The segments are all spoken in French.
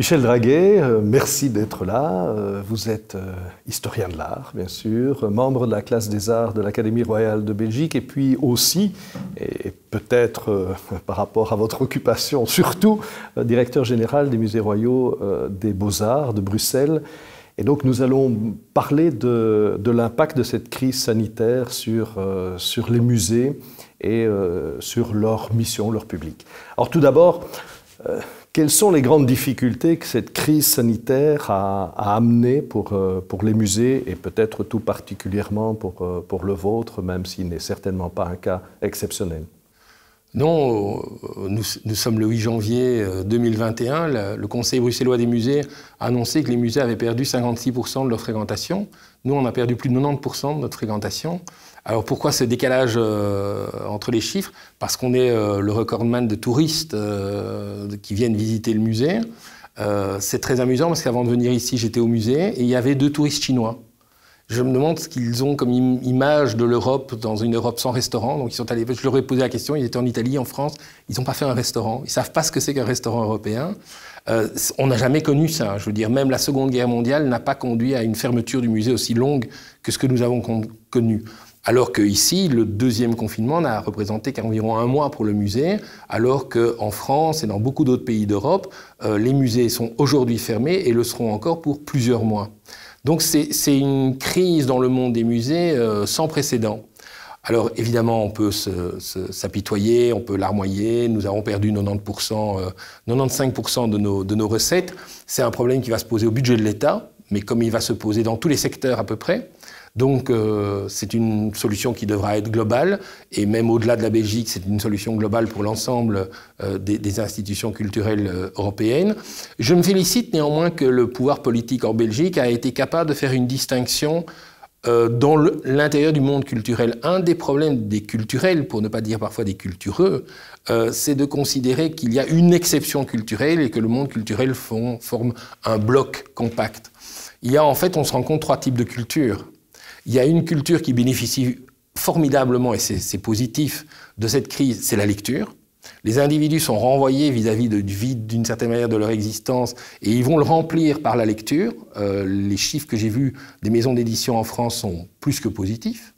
Michel Draguet, euh, merci d'être là. Euh, vous êtes euh, historien de l'art, bien sûr, membre de la classe des arts de l'Académie royale de Belgique, et puis aussi, et peut-être par rapport à votre occupation surtout, directeur général des musées royaux des beaux-arts de Bruxelles. Et donc nous allons parler de, l'impact de cette crise sanitaire sur, sur les musées et sur leur mission, leur public. Alors tout d'abord, quelles sont les grandes difficultés que cette crise sanitaire a, a amenées pour, euh, pour les musées et peut-être tout particulièrement pour, euh, pour le vôtre, même s'il n'est certainement pas un cas exceptionnel non, euh, nous, sommes le 8 janvier 2021. Le, le, Conseil bruxellois des musées a annoncé que les musées avaient perdu 56% de leur fréquentation. Nous, on a perdu plus de 90% de notre fréquentation. Alors pourquoi ce décalage euh, entre les chiffres Parce qu'on est euh, le recordman de touristes euh, qui viennent visiter le musée. c'est très amusant parce qu'avant de venir ici, j'étais au musée et il y avait deux touristes chinois. Je me demande ce qu'ils ont comme image de l'Europe dans une Europe sans restaurant. Donc ils sont allés, je leur ai posé la question, ils étaient en Italie, en France, ils n'ont pas fait un restaurant. Ils ne savent pas ce que c'est qu'un restaurant européen. on n'a jamais connu ça. Je veux dire, même la Seconde Guerre mondiale n'a pas conduit à une fermeture du musée aussi longue que ce que nous avons connu. Alors qu'ici, le deuxième confinement n'a représenté qu'environ un mois pour le musée, alors qu'en France et dans beaucoup d'autres pays d'Europe, euh, les musées sont aujourd'hui fermés et le seront encore pour plusieurs mois. Donc c'est une crise dans le monde des musées euh, sans précédent. Alors évidemment, on peut s'apitoyer, on peut larmoyer, nous avons perdu 90%, 95% euh, de nos recettes. C'est un problème qui va se poser au budget de l'État, mais comme il va se poser dans tous les secteurs à peu près, donc euh, c'est une solution qui devra être globale, et même au-delà de la Belgique, c'est une solution globale pour l'ensemble euh, des, institutions culturelles euh, européennes. Je me félicite néanmoins que le pouvoir politique en Belgique a été capable de faire une distinction dans l'intérieur du monde culturel. Un des problèmes des culturels, pour ne pas dire parfois des cultureux, c'est de considérer qu'il y a une exception culturelle et que le monde culturel forme un bloc compact. Il y a en fait, on se rend compte, trois types de cultures. Il y a une culture qui bénéficie formidablement, et c'est positif, de cette crise, c'est la lecture. Les individus sont renvoyés vis-à-vis de, du vide, d'une certaine manière, de leur existence, et ils vont le remplir par la lecture. Euh, les chiffres que j'ai vus des maisons d'édition en France sont plus que positifs.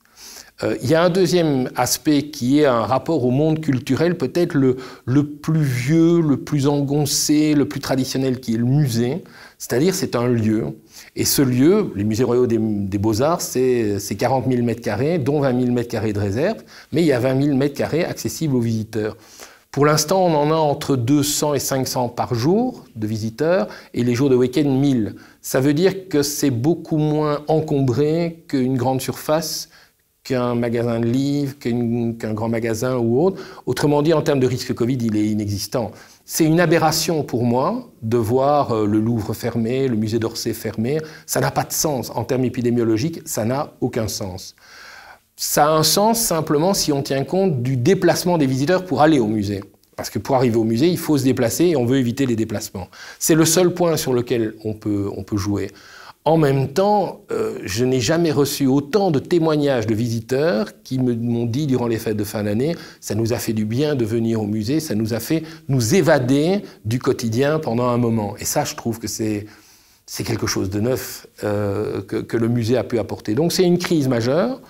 Euh, il y a un deuxième aspect qui est un rapport au monde culturel, peut-être le plus vieux, le plus engoncé, le plus traditionnel, qui est le musée. C'est-à-dire, c'est un lieu et ce lieu, les musées royaux des, beaux-arts, c'est 40 000 m2, dont 20 000 m2 de réserve, mais il y a 20 000 m2 accessibles aux visiteurs. Pour l'instant, on en a entre 200 et 500 par jour de visiteurs, et les jours de week-end, 1000. Ça veut dire que c'est beaucoup moins encombré qu'une grande surface, qu'un magasin de livres, qu'un grand magasin ou autre. Autrement dit, en termes de risque Covid, il est inexistant. C'est une aberration pour moi de voir euh, le Louvre fermé, le musée d'Orsay fermé. Ça n'a pas de sens. En termes épidémiologiques, ça n'a aucun sens. Ça a un sens simplement si on tient compte du déplacement des visiteurs pour aller au musée. Parce que pour arriver au musée, il faut se déplacer et on veut éviter les déplacements. C'est le seul point sur lequel on peut, on peut jouer. En même temps, euh, je n'ai jamais reçu autant de témoignages de visiteurs qui m'ont dit durant les fêtes de fin d'année, ça nous a fait du bien de venir au musée, ça nous a fait nous évader du quotidien pendant un moment. Et ça, je trouve que c'est quelque chose de neuf euh, que, le musée a pu apporter. Donc c'est une crise majeure,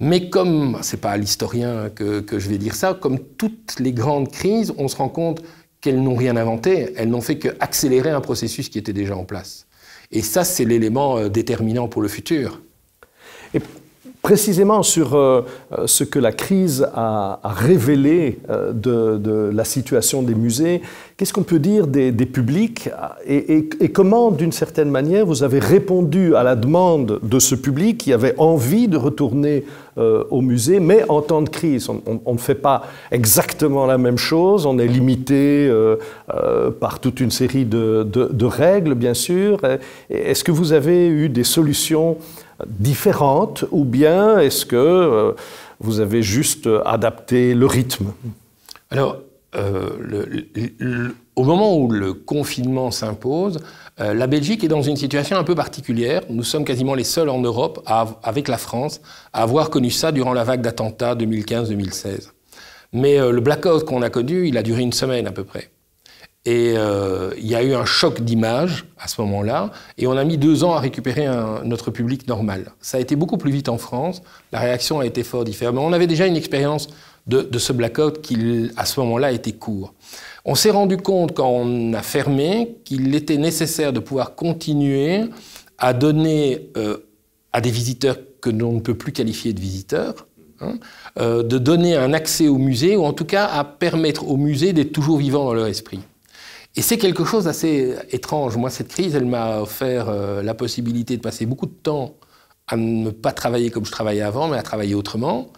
mais comme, bah, c'est pas à l'historien que, que je vais dire ça, comme toutes les grandes crises, on se rend compte qu'elles n'ont rien inventé, elles n'ont fait qu'accélérer un processus qui était déjà en place. Et ça, c'est l'élément euh, déterminant pour le futur précisément sur euh, euh, ce que la crise a, révélé euh, de, la situation des musées. Qu'est-ce qu'on peut dire des, publics et, comment, d'une certaine manière, vous avez répondu à la demande de ce public qui avait envie de retourner au musée, mais en temps de crise. On ne fait pas exactement la même chose, on est limité par toute une série de règles, bien sûr. Est-ce que vous avez eu des solutions différente ou bien est-ce que euh, vous avez juste adapté le rythme Alors, euh, au moment où le confinement s'impose, euh, la Belgique est dans une situation un peu particulière. Nous sommes quasiment les seuls en Europe, avec la France, à avoir connu ça durant la vague d'attentats 2015-2016. Mais le blackout qu'on a connu, il a duré une semaine à peu près. Et euh, il y a eu un choc d'image à ce moment-là, et on a mis deux ans à récupérer un, notre public normal. Ça a été beaucoup plus vite en France, la réaction a été fort différente. On avait déjà une expérience de, ce blackout qui, à ce moment-là, était court. On s'est rendu compte, quand on a fermé, qu'il était nécessaire de pouvoir continuer à donner euh, à des visiteurs que l'on ne peut plus qualifier de visiteurs, hein, euh, de donner un accès au musée, ou en tout cas à permettre au musée d'être toujours vivant dans leur esprit. Et c'est quelque chose d'assez étrange. Moi, cette crise, elle m'a offert euh, la possibilité de passer beaucoup de temps à ne pas travailler comme je travaillais avant, mais à travailler autrement.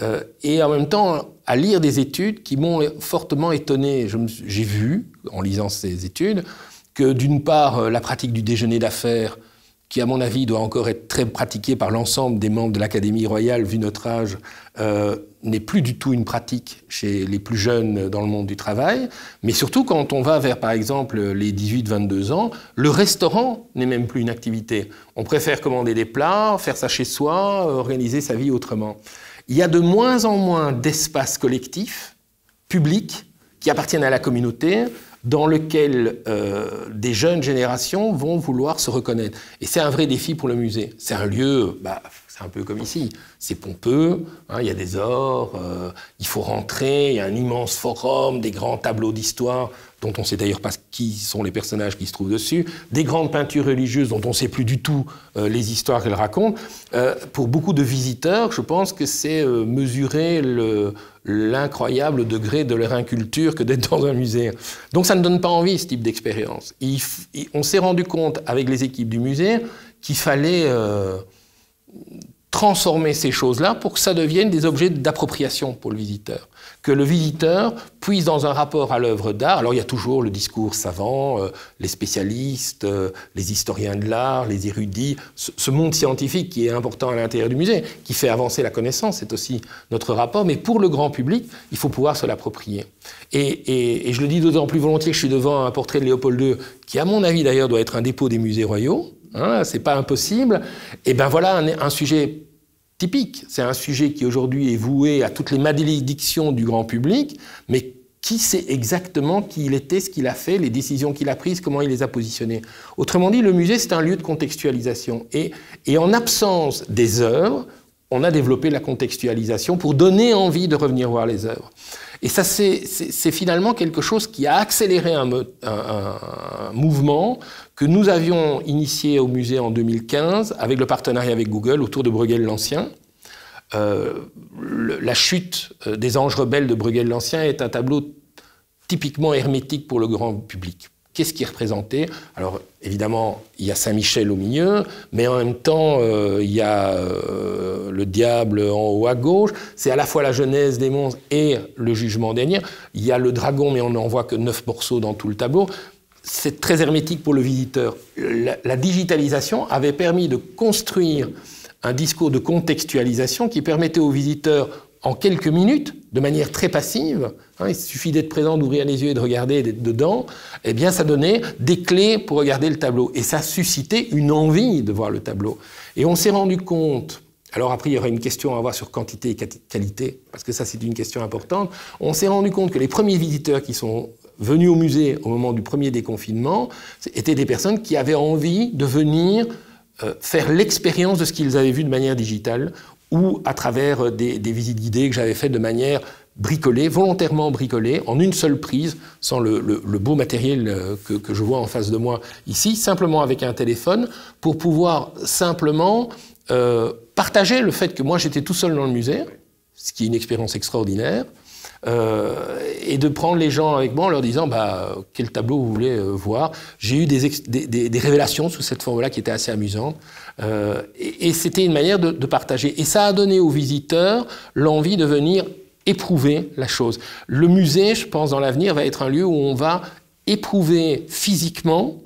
Euh, et en même temps, à lire des études qui m'ont fortement étonné. J'ai vu, en lisant ces études, que d'une part, euh, la pratique du déjeuner d'affaires qui, à mon avis, doit encore être très pratiqué par l'ensemble des membres de l'Académie royale, vu notre âge, euh, n'est plus du tout une pratique chez les plus jeunes dans le monde du travail. Mais surtout, quand on va vers, par exemple, les 18-22 ans, le restaurant n'est même plus une activité. On préfère commander des plats, faire ça chez soi, organiser sa vie autrement. Il y a de moins en moins d'espaces collectifs, publics, qui appartiennent à la communauté, dans lequel euh, des jeunes générations vont vouloir se reconnaître. Et c'est un vrai défi pour le musée. C'est un lieu, bah, c'est un peu comme ici, c'est pompeux, hein, il y a des ors, euh, il faut rentrer, il y a un immense forum, des grands tableaux d'histoire dont on ne sait d'ailleurs pas qui sont les personnages qui se trouvent dessus, des grandes peintures religieuses dont on ne sait plus du tout euh, les histoires qu'elles racontent. Euh, pour beaucoup de visiteurs, je pense que c'est euh, mesurer l'incroyable degré de leur inculture que d'être dans un musée. Donc ça ne donne pas envie, ce type d'expérience. On s'est rendu compte avec les équipes du musée qu'il fallait transformer ces choses-là pour que ça devienne des objets d'appropriation pour le visiteur que le visiteur puisse, dans un rapport à l'œuvre d'art, alors il y a toujours le discours savant, euh, les spécialistes, euh, les historiens de l'art, les érudits, ce, monde scientifique qui est important à l'intérieur du musée, qui fait avancer la connaissance, c'est aussi notre rapport, mais pour le grand public, il faut pouvoir se l'approprier. Et, je le dis d'autant plus volontiers que je suis devant un portrait de Léopold II, qui à mon avis d'ailleurs doit être un dépôt des musées royaux, Hein, c'est pas impossible. Et ben voilà un, sujet typique. C'est un sujet qui aujourd'hui est voué à toutes les malédictions du grand public, mais qui sait exactement qui il était, ce qu'il a fait, les décisions qu'il a prises, comment il les a positionnées. Autrement dit, le musée, c'est un lieu de contextualisation. Et, en absence des œuvres, on a développé la contextualisation pour donner envie de revenir voir les œuvres. Et ça, c'est finalement quelque chose qui a accéléré un, un, un mouvement que nous avions initié au musée en 2015 avec le partenariat avec Google autour de Bruegel l'Ancien. Euh, la chute euh, des anges rebelles de Bruegel l'Ancien est un tableau typiquement hermétique pour le grand public. Qu'est-ce qui est Alors évidemment, il y a Saint-Michel au milieu, mais en même temps, euh, il y a le diable en haut à gauche. C'est à la fois la Genèse des monstres et le jugement dernier. Il y a le dragon, mais on n'en voit que neuf morceaux dans tout le tableau c'est très hermétique pour le visiteur. La, digitalisation avait permis de construire un discours de contextualisation qui permettait aux visiteurs, en quelques minutes, de manière très passive, hein, il suffit d'être présent, d'ouvrir les yeux et de regarder dedans, eh bien ça donnait des clés pour regarder le tableau. Et ça suscitait une envie de voir le tableau. Et on s'est rendu compte, alors après il y aurait une question à avoir sur quantité et qualité, parce que ça c'est une question importante, on s'est rendu compte que les premiers visiteurs qui sont venus au musée au moment du premier déconfinement étaient des personnes qui avaient envie de venir euh, faire l'expérience de ce qu'ils avaient vu de manière digitale ou à travers euh, des, visites guidées que j'avais faites de manière bricolée, volontairement bricolée, en une seule prise, sans le, beau matériel euh, que, je vois en face de moi ici, simplement avec un téléphone, pour pouvoir simplement partager le fait que moi j'étais tout seul dans le musée, ce qui est une expérience extraordinaire, euh, et de prendre les gens avec moi en leur disant bah, quel tableau vous voulez euh, voir. J'ai eu des, révélations sous cette forme-là qui étaient assez amusantes. Euh, et, c'était une manière de, partager. Et ça a donné aux visiteurs l'envie de venir éprouver la chose. Le musée, je pense, dans l'avenir, va être un lieu où on va éprouver physiquement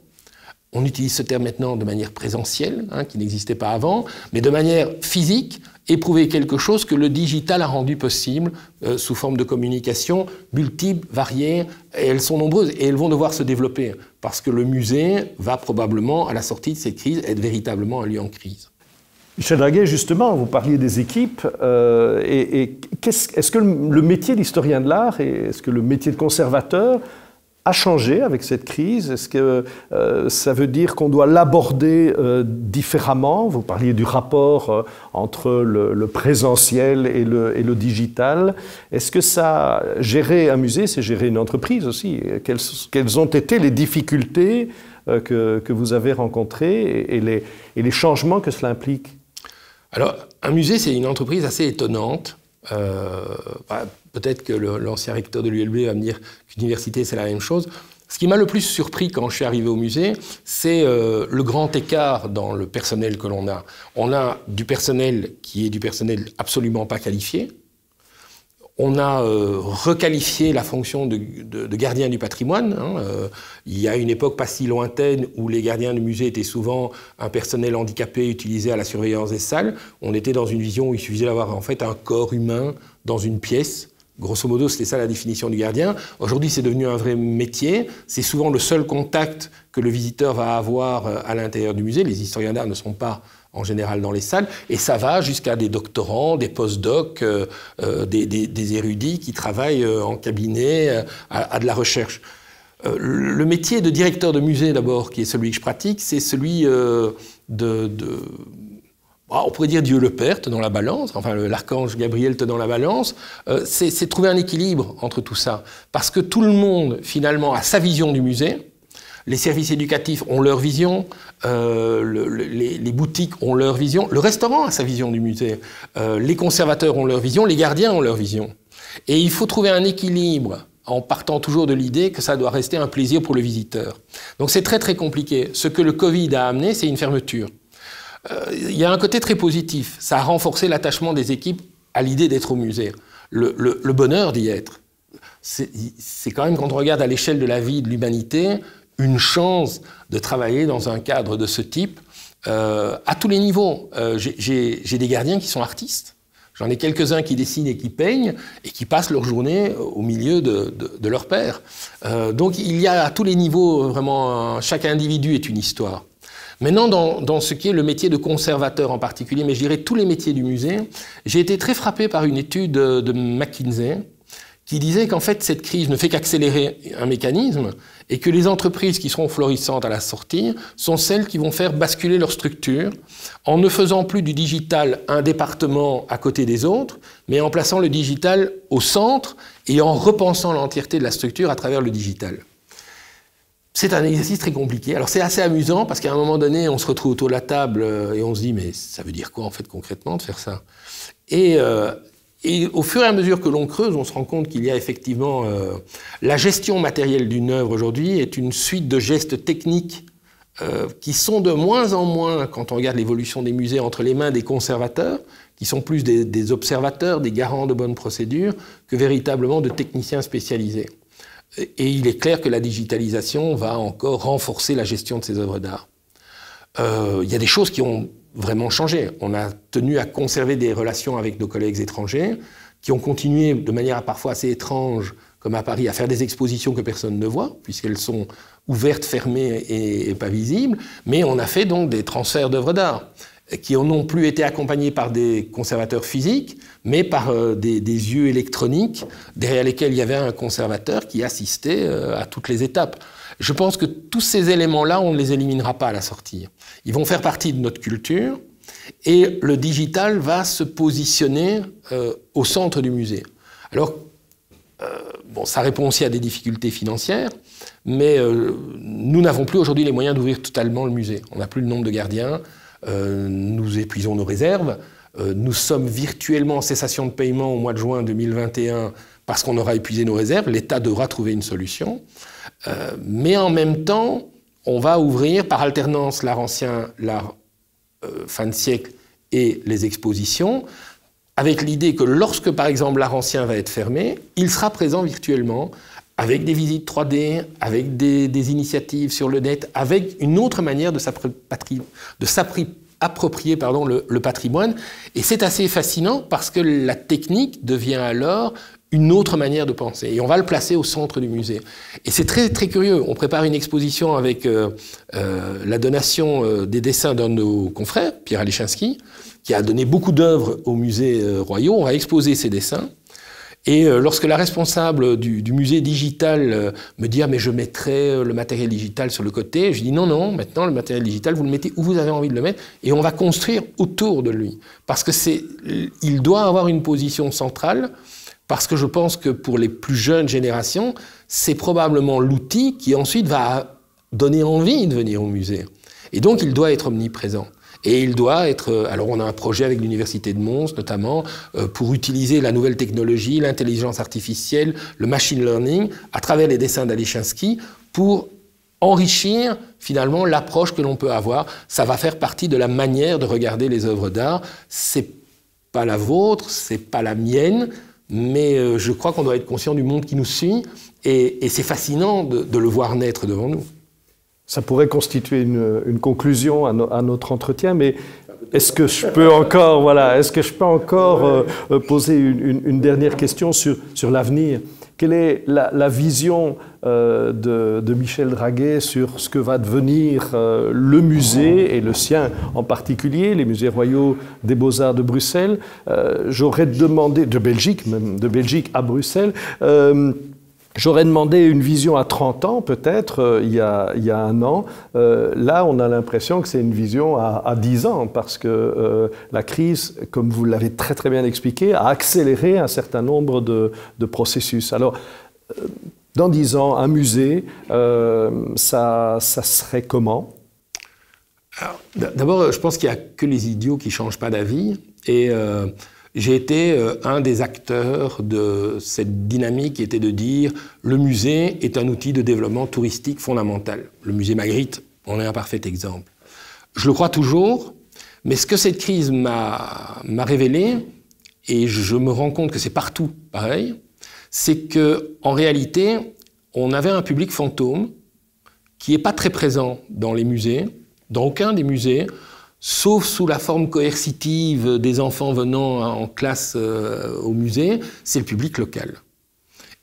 on utilise ce terme maintenant de manière présentielle, hein, qui n'existait pas avant, mais de manière physique, éprouver quelque chose que le digital a rendu possible euh, sous forme de communication multiple, variée, et elles sont nombreuses et elles vont devoir se développer parce que le musée va probablement, à la sortie de cette crise, être véritablement un lieu en crise. Michel Draguet, justement, vous parliez des équipes. Euh, et, est-ce que le métier d'historien de l'art et est-ce que le métier de conservateur a changé avec cette crise Est-ce que euh, ça veut dire qu'on doit l'aborder euh, différemment Vous parliez du rapport euh, entre le, présentiel et le, digital. Est-ce que ça, gérer un musée, c'est gérer une entreprise aussi quelles, ont été les difficultés que, vous avez rencontrées les, et les changements que cela implique Alors, un musée, c'est une entreprise assez étonnante euh, bah, peut-être que l'ancien recteur de l'ULB va me dire qu'université, c'est la même chose. Ce qui m'a le plus surpris quand je suis arrivé au musée, c'est euh, le grand écart dans le personnel que l'on a. On a du personnel qui est du personnel absolument pas qualifié, on a euh, requalifié la fonction de, gardien du patrimoine. Hein, euh, il y a une époque pas si lointaine où les gardiens du musée étaient souvent un personnel handicapé utilisé à la surveillance des salles. On était dans une vision où il suffisait d'avoir en fait un corps humain dans une pièce. Grosso modo, c'était ça la définition du gardien. Aujourd'hui, c'est devenu un vrai métier. C'est souvent le seul contact que le visiteur va avoir euh, à l'intérieur du musée. Les historiens d'art ne sont pas en général dans les salles, et ça va jusqu'à des doctorants, des post-docs, euh, euh, des, érudits qui travaillent euh, en cabinet à, de la recherche. le métier de directeur de musée d'abord, qui est celui que je pratique, c'est celui de, bah, on pourrait dire Dieu le Père dans la balance, enfin l'archange Gabriel te dans la balance, c'est trouver un équilibre entre tout ça. Parce que tout le monde, finalement, a sa vision du musée, les services éducatifs ont leur vision, euh, les, boutiques ont leur vision, le restaurant a sa vision du musée, euh, les conservateurs ont leur vision, les gardiens ont leur vision. Et il faut trouver un équilibre en partant toujours de l'idée que ça doit rester un plaisir pour le visiteur. Donc c'est très très compliqué. Ce que le Covid a amené, c'est une fermeture. Euh, il y a un côté très positif, ça a renforcé l'attachement des équipes à l'idée d'être au musée, le, le bonheur d'y être c'est quand même quand on regarde à l'échelle de la vie de l'humanité une chance de travailler dans un cadre de ce type euh, à tous les niveaux. Euh, j'ai des gardiens qui sont artistes. J'en ai quelques-uns qui dessinent et qui peignent et qui passent leur journée au milieu de, leur père. Euh, donc il y a à tous les niveaux vraiment, chaque individu est une histoire. Maintenant, dans, dans, ce qui est le métier de conservateur en particulier, mais je dirais tous les métiers du musée, j'ai été très frappé par une étude de McKinsey qui disait qu'en fait cette crise ne fait qu'accélérer un mécanisme et que les entreprises qui seront florissantes à la sortie sont celles qui vont faire basculer leur structure en ne faisant plus du digital un département à côté des autres, mais en plaçant le digital au centre et en repensant l'entièreté de la structure à travers le digital. C'est un exercice très compliqué. Alors c'est assez amusant parce qu'à un moment donné, on se retrouve autour de la table euh, et on se dit mais ça veut dire quoi en fait concrètement de faire ça euh, et au fur et à mesure que l'on creuse, on se rend compte qu'il y a effectivement euh, la gestion matérielle d'une œuvre aujourd'hui est une suite de gestes techniques euh, qui sont de moins en moins, quand on regarde l'évolution des musées, entre les mains des conservateurs, qui sont plus des, observateurs, des garants de bonnes procédures, que véritablement de techniciens spécialisés. Et, il est clair que la digitalisation va encore renforcer la gestion de ces œuvres d'art. Euh, il y a des choses qui ont vraiment changé. On a tenu à conserver des relations avec nos collègues étrangers, qui ont continué de manière parfois assez étrange, comme à Paris, à faire des expositions que personne ne voit, puisqu'elles sont ouvertes, fermées et, pas visibles. Mais on a fait donc des transferts d'œuvres d'art, qui ont non plus été accompagnés par des conservateurs physiques, mais par euh, des, yeux électroniques, derrière lesquels il y avait un conservateur qui assistait euh, à toutes les étapes. Je pense que tous ces éléments-là, on ne les éliminera pas à la sortie. Ils vont faire partie de notre culture et le digital va se positionner euh, au centre du musée. Alors, euh, ça répond aussi à des difficultés financières, mais euh, nous n'avons plus aujourd'hui les moyens d'ouvrir totalement le musée. On n'a plus le nombre de gardiens, nous épuisons nos réserves, nous sommes virtuellement en cessation de paiement au mois de juin 2021 parce qu'on aura épuisé nos réserves, l'État devra trouver une solution. Euh, mais en même temps, on va ouvrir par alternance l'art ancien, l'art euh, fin de siècle et les expositions, avec l'idée que lorsque, par exemple, l'art ancien va être fermé, il sera présent virtuellement, avec des visites 3D, avec des, initiatives sur le net, avec une autre manière de s'approprier le, le patrimoine. Et c'est assez fascinant parce que la technique devient alors une autre manière de penser. Et on va le placer au centre du musée. Et c'est très, très curieux. On prépare une exposition avec euh, euh, la donation euh, des dessins d'un de nos confrères, Pierre Alechinski, qui a donné beaucoup d'œuvres au musée Royaux. On va exposer ses dessins. Et lorsque la responsable du, musée digital me dit ah, mais je mettrai le matériel digital sur le côté, je dis non non maintenant le matériel digital vous le mettez où vous avez envie de le mettre et on va construire autour de lui parce que c'est il doit avoir une position centrale parce que je pense que pour les plus jeunes générations, c'est probablement l'outil qui ensuite va donner envie de venir au musée. Et donc, il doit être omniprésent. Et il doit être. Euh, alors, on a un projet avec l'Université de Mons, notamment, euh, pour utiliser la nouvelle technologie, l'intelligence artificielle, le machine learning, à travers les dessins d'Alishinsky, pour enrichir finalement l'approche que l'on peut avoir. Ça va faire partie de la manière de regarder les œuvres d'art. C'est pas la vôtre, c'est pas la mienne mais euh, je crois qu'on doit être conscient du monde qui nous suit, et, c'est fascinant de, le voir naître devant nous. Ça pourrait constituer une, conclusion à, notre entretien, mais est-ce que je peux encore, voilà, est-ce que je peux encore euh, euh, poser une, dernière question sur l'avenir quelle est la, vision euh, de, Michel Draguet sur ce que va devenir euh, le musée, et le sien en particulier, les musées royaux des beaux-arts de Bruxelles. Euh, j'aurais demandé, de Belgique même, de Belgique à Bruxelles J'aurais demandé une vision à 30 ans, peut-être, euh, il, y a un an. Euh, là, on a l'impression que c'est une vision à, 10 ans, parce que euh, la crise, comme vous l'avez très très bien expliqué, a accéléré un certain nombre de, processus. Alors, dans 10 ans, un musée, ça, ça serait comment D'abord, je pense qu'il n'y a que les idiots qui ne changent pas d'avis. Et j'ai été euh, un des acteurs de cette dynamique qui était de dire le musée est un outil de développement touristique fondamental. Le musée Magritte en est un parfait exemple. Je le crois toujours, mais ce que cette crise m'a révélé, et je me rends compte que c'est partout pareil, c'est que en réalité, on avait un public fantôme qui n'est pas très présent dans les musées, dans aucun des musées sauf sous la forme coercitive des enfants venant en classe euh, au musée, c'est le public local.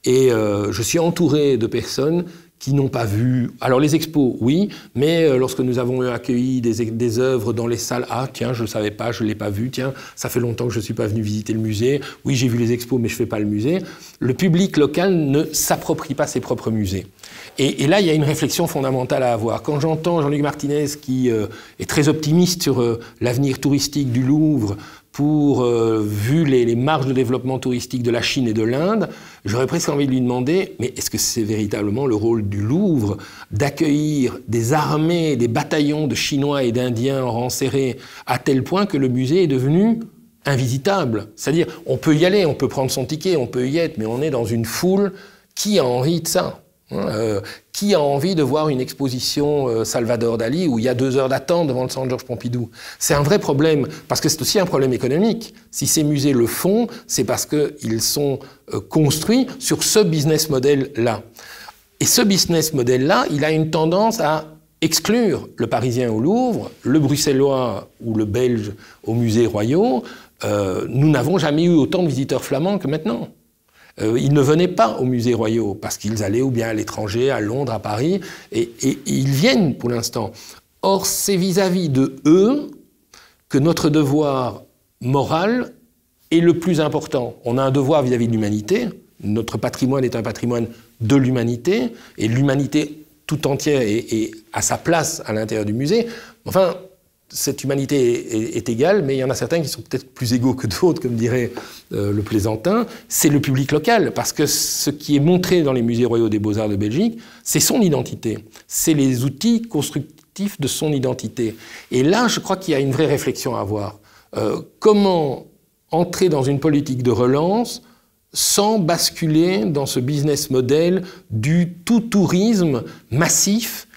Et euh, je suis entouré de personnes qui n'ont pas vu. Alors les expos, oui, mais euh, lorsque nous avons accueilli des, œuvres dans les salles, ah tiens, je ne savais pas, je ne l'ai pas vu, tiens, ça fait longtemps que je ne suis pas venu visiter le musée, oui, j'ai vu les expos, mais je ne fais pas le musée, le public local ne s'approprie pas ses propres musées. Et, là, il y a une réflexion fondamentale à avoir. Quand j'entends Jean-Luc Martinez qui euh, est très optimiste sur euh, l'avenir touristique du Louvre, pour, euh, vu les, marges de développement touristique de la Chine et de l'Inde, j'aurais presque envie de lui demander, mais est-ce que c'est véritablement le rôle du Louvre d'accueillir des armées, des bataillons de Chinois et d'Indiens en à tel point que le musée est devenu invisitable C'est-à-dire, on peut y aller, on peut prendre son ticket, on peut y être, mais on est dans une foule qui a envie de ça euh, qui a envie de voir une exposition euh, Salvador Dali où il y a deux heures d'attente devant le centre Georges Pompidou C'est un vrai problème, parce que c'est aussi un problème économique. Si ces musées le font, c'est parce qu'ils sont euh, construits sur ce business model-là. Et ce business model-là, il a une tendance à exclure le Parisien au Louvre, le Bruxellois ou le Belge au musée royaux. nous n'avons jamais eu autant de visiteurs flamands que maintenant. Euh, ils ne venaient pas au musée royaux parce qu'ils allaient ou bien à l'étranger, à Londres, à Paris, et, ils viennent pour l'instant. Or, c'est vis-à-vis de eux que notre devoir moral est le plus important. On a un devoir vis-à-vis de l'humanité. Notre patrimoine est un patrimoine de l'humanité, et l'humanité tout entière est, est à sa place à l'intérieur du musée. Enfin, cette humanité est, égale, mais il y en a certains qui sont peut-être plus égaux que d'autres, comme dirait euh, le plaisantin, c'est le public local, parce que ce qui est montré dans les musées royaux des beaux-arts de Belgique, c'est son identité, c'est les outils constructifs de son identité. Et là, je crois qu'il y a une vraie réflexion à avoir. Euh, comment entrer dans une politique de relance sans basculer dans ce business model du tout tourisme massif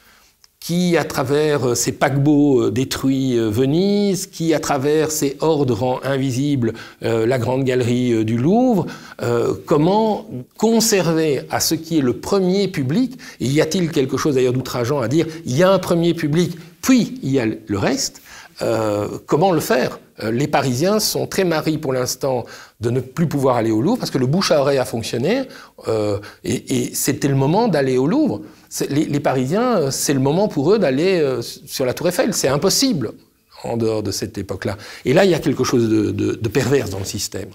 qui, à travers ses euh, paquebots, euh, détruit euh, Venise, qui, à travers ses hordes, rend invisible la grande galerie du Louvre. comment conserver à ce qui est le premier public, et y a-t-il quelque chose d'ailleurs d'outrageant à dire, il y a un premier public, puis il y a le reste, comment le faire les Parisiens sont très maris pour l'instant de ne plus pouvoir aller au Louvre parce que le bouche à oreille a fonctionné et c'était le moment d'aller au Louvre les, Parisiens, euh, c'est le moment pour eux d'aller euh, sur la Tour Eiffel. C'est impossible en dehors de cette époque-là. Et là, il y a quelque chose de, perverse dans le système.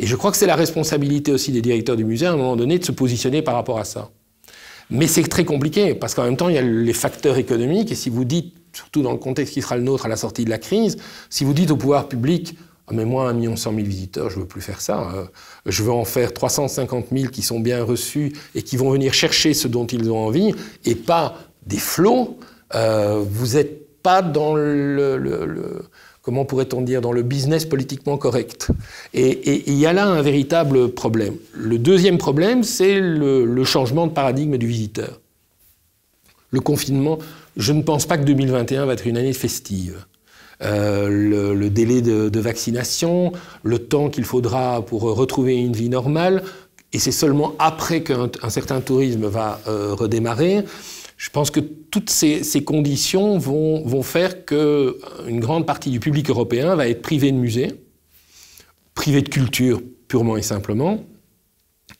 Et je crois que c'est la responsabilité aussi des directeurs du musée, à un moment donné, de se positionner par rapport à ça. Mais c'est très compliqué, parce qu'en même temps, il y a les facteurs économiques, et si vous dites, surtout dans le contexte qui sera le nôtre à la sortie de la crise, si vous dites au pouvoir public, ah, mais moi, 1 million 100 000 visiteurs, je ne veux plus faire ça. Hein. Je veux en faire 350 000 qui sont bien reçus et qui vont venir chercher ce dont ils ont envie et pas des flots. Euh, vous n'êtes pas dans le, comment pourrait-on dire, dans le business politiquement correct. Et il y a là un véritable problème. Le deuxième problème, c'est le changement de paradigme du visiteur. Le confinement, je ne pense pas que 2021 va être une année festive. Euh, le, délai de, vaccination, le temps qu'il faudra pour euh, retrouver une vie normale, et c'est seulement après qu'un certain tourisme va euh, redémarrer. Je pense que toutes ces, conditions vont, vont faire qu'une grande partie du public européen va être privé de musées, privé de culture purement et simplement,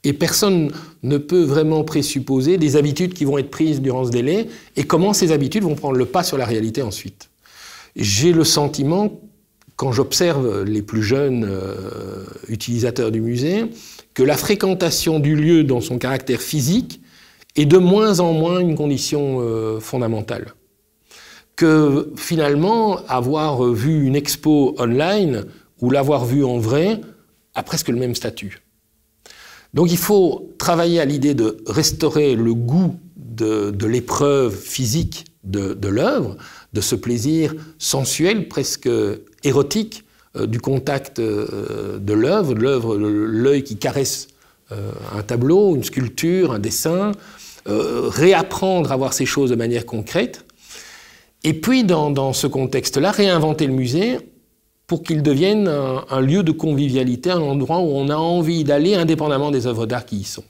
et personne ne peut vraiment présupposer des habitudes qui vont être prises durant ce délai et comment ces habitudes vont prendre le pas sur la réalité ensuite. J'ai le sentiment, quand j'observe les plus jeunes euh, utilisateurs du musée, que la fréquentation du lieu dans son caractère physique est de moins en moins une condition euh, fondamentale. Que finalement, avoir vu une expo online ou l'avoir vu en vrai a presque le même statut. Donc il faut travailler à l'idée de restaurer le goût de l'épreuve physique de, l'œuvre, de ce plaisir sensuel, presque érotique, euh, du contact euh, de l'œuvre, l'œuvre, l'œil qui caresse euh, un tableau, une sculpture, un dessin, réapprendre à voir ces choses de manière concrète. Et puis, dans, ce contexte-là, réinventer le musée pour qu'il devienne un, lieu de convivialité, un endroit où on a envie d'aller indépendamment des œuvres d'art qui y sont.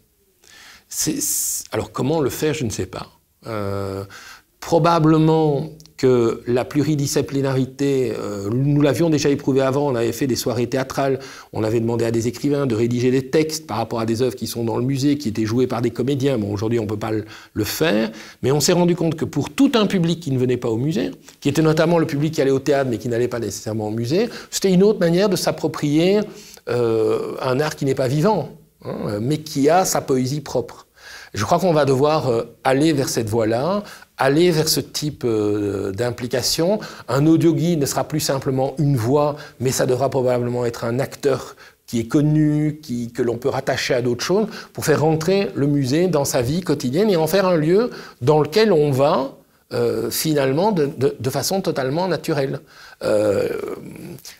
Alors comment le faire, je ne sais pas. Probablement que la pluridisciplinarité, euh, nous l'avions déjà éprouvé avant, on avait fait des soirées théâtrales, on avait demandé à des écrivains de rédiger des textes par rapport à des œuvres qui sont dans le musée, qui étaient jouées par des comédiens. Bon, aujourd'hui, on ne peut pas le faire, mais on s'est rendu compte que pour tout un public qui ne venait pas au musée, qui était notamment le public qui allait au théâtre mais qui n'allait pas nécessairement au musée, c'était une autre manière de s'approprier euh, un art qui n'est pas vivant, hein, mais qui a sa poésie propre. Je crois qu'on va devoir euh, aller vers cette voie-là, aller vers ce type euh, d'implication. Un audio-guide ne sera plus simplement une voix, mais ça devra probablement être un acteur qui est connu, qui, que l'on peut rattacher à d'autres choses, pour faire rentrer le musée dans sa vie quotidienne et en faire un lieu dans lequel on va euh, finalement de, de, de, façon totalement naturelle. Euh,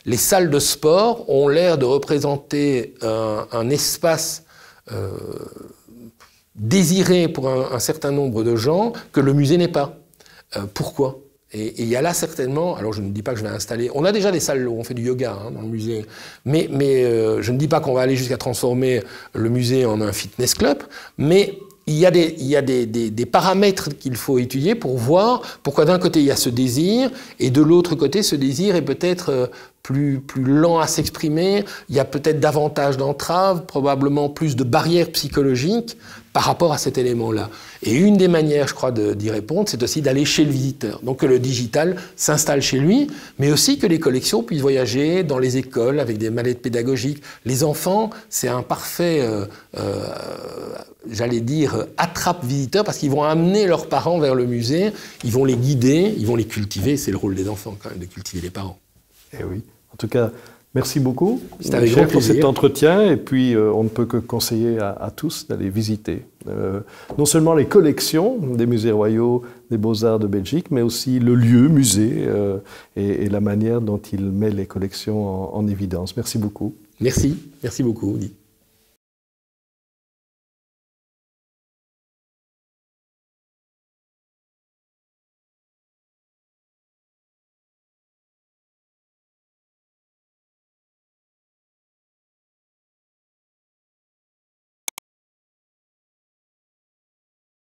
les salles de sport ont l'air de représenter un, un espace euh, désiré pour un, certain nombre de gens que le musée n'est pas. Euh, pourquoi et il y a là certainement, alors je ne dis pas que je vais installer, on a déjà des salles où on fait du yoga hein, dans le musée, mais, mais euh, je ne dis pas qu'on va aller jusqu'à transformer le musée en un fitness club, mais il y a des, il y a des, des, des paramètres qu'il faut étudier pour voir pourquoi d'un côté il y a ce désir et de l'autre côté ce désir est peut-être euh, plus, plus lent à s'exprimer, il y a peut-être davantage d'entraves, probablement plus de barrières psychologiques par rapport à cet élément-là. Et une des manières, je crois, d'y répondre, c'est aussi d'aller chez le visiteur. Donc que le digital s'installe chez lui, mais aussi que les collections puissent voyager dans les écoles avec des mallettes pédagogiques. Les enfants, c'est un parfait, euh, euh, j'allais dire, attrape-visiteur, parce qu'ils vont amener leurs parents vers le musée, ils vont les guider, ils vont les cultiver. C'est le rôle des enfants, quand même, de cultiver les parents. Eh oui. En tout cas, Merci beaucoup, pour cet entretien. Et puis, euh, on ne peut que conseiller à, tous d'aller visiter euh, non seulement les collections des musées royaux des beaux-arts de Belgique, mais aussi le lieu musée euh, et, la manière dont il met les collections en, évidence. Merci beaucoup. Merci, merci beaucoup,